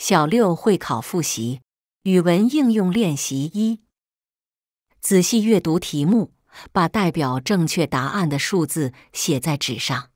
小六会考复习，语文应用练习一。仔细阅读题目，把代表正确答案的数字写在纸上。